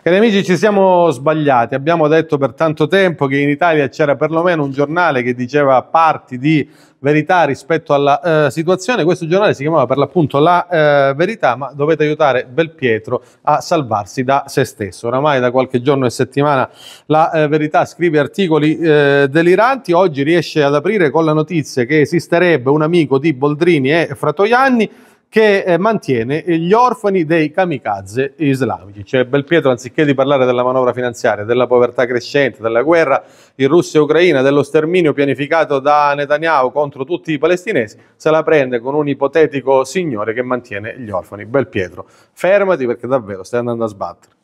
Cari amici, ci siamo sbagliati. Abbiamo detto per tanto tempo che in Italia c'era perlomeno un giornale che diceva parti di verità rispetto alla eh, situazione. Questo giornale si chiamava per l'appunto La eh, Verità, ma dovete aiutare Belpietro a salvarsi da se stesso. Oramai da qualche giorno e settimana La eh, Verità scrive articoli eh, deliranti. Oggi riesce ad aprire con la notizia che esisterebbe un amico di Boldrini e Fratoianni che eh, mantiene gli orfani dei kamikaze islamici. Cioè Belpietro, anziché di parlare della manovra finanziaria, della povertà crescente, della guerra in Russia e Ucraina, dello sterminio pianificato da Netanyahu contro tutti i palestinesi, se la prende con un ipotetico signore che mantiene gli orfani. Belpietro, fermati perché davvero stai andando a sbattere.